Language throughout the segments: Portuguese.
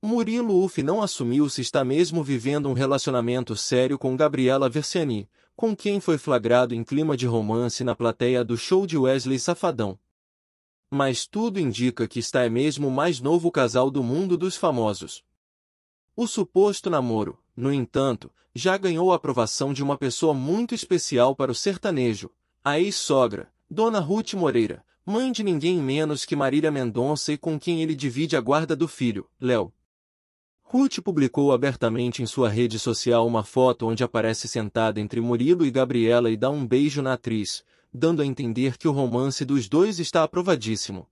Murilo Uff não assumiu se está mesmo vivendo um relacionamento sério com Gabriela Versiani, com quem foi flagrado em clima de romance na plateia do show de Wesley Safadão. Mas tudo indica que está é mesmo o mais novo casal do mundo dos famosos. O suposto namoro, no entanto, já ganhou a aprovação de uma pessoa muito especial para o sertanejo, a ex-sogra, Dona Ruth Moreira, mãe de ninguém menos que Marília Mendonça e com quem ele divide a guarda do filho, Léo. Ruth publicou abertamente em sua rede social uma foto onde aparece sentada entre Murilo e Gabriela e dá um beijo na atriz, dando a entender que o romance dos dois está aprovadíssimo.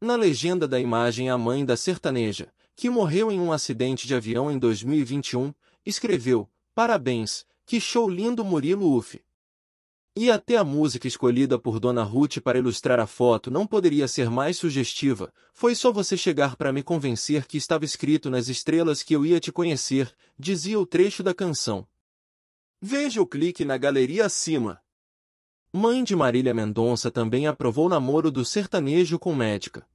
Na legenda da imagem, a mãe da sertaneja, que morreu em um acidente de avião em 2021, escreveu: Parabéns, que show lindo Murilo Uff. E até a música escolhida por Dona Ruth para ilustrar a foto não poderia ser mais sugestiva, foi só você chegar para me convencer que estava escrito nas estrelas que eu ia te conhecer, dizia o trecho da canção. Veja o clique na galeria acima. Mãe de Marília Mendonça também aprovou o namoro do sertanejo com médica.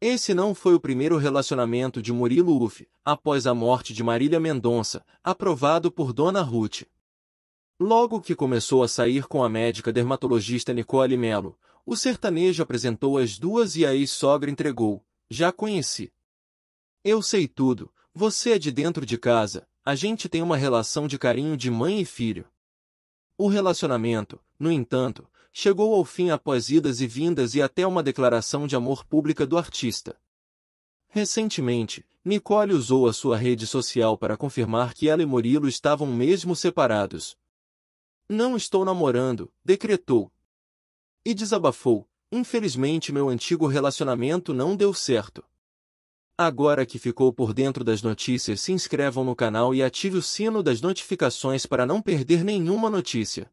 Esse não foi o primeiro relacionamento de Murilo Uff, após a morte de Marília Mendonça, aprovado por Dona Ruth. Logo que começou a sair com a médica dermatologista Nicole Melo, o sertanejo apresentou as duas e a ex-sogra entregou, já conheci. Eu sei tudo, você é de dentro de casa, a gente tem uma relação de carinho de mãe e filho. O relacionamento, no entanto, chegou ao fim após idas e vindas e até uma declaração de amor pública do artista. Recentemente, Nicole usou a sua rede social para confirmar que ela e Murilo estavam mesmo separados, não estou namorando, decretou. E desabafou. Infelizmente, meu antigo relacionamento não deu certo. Agora que ficou por dentro das notícias, se inscrevam no canal e ative o sino das notificações para não perder nenhuma notícia.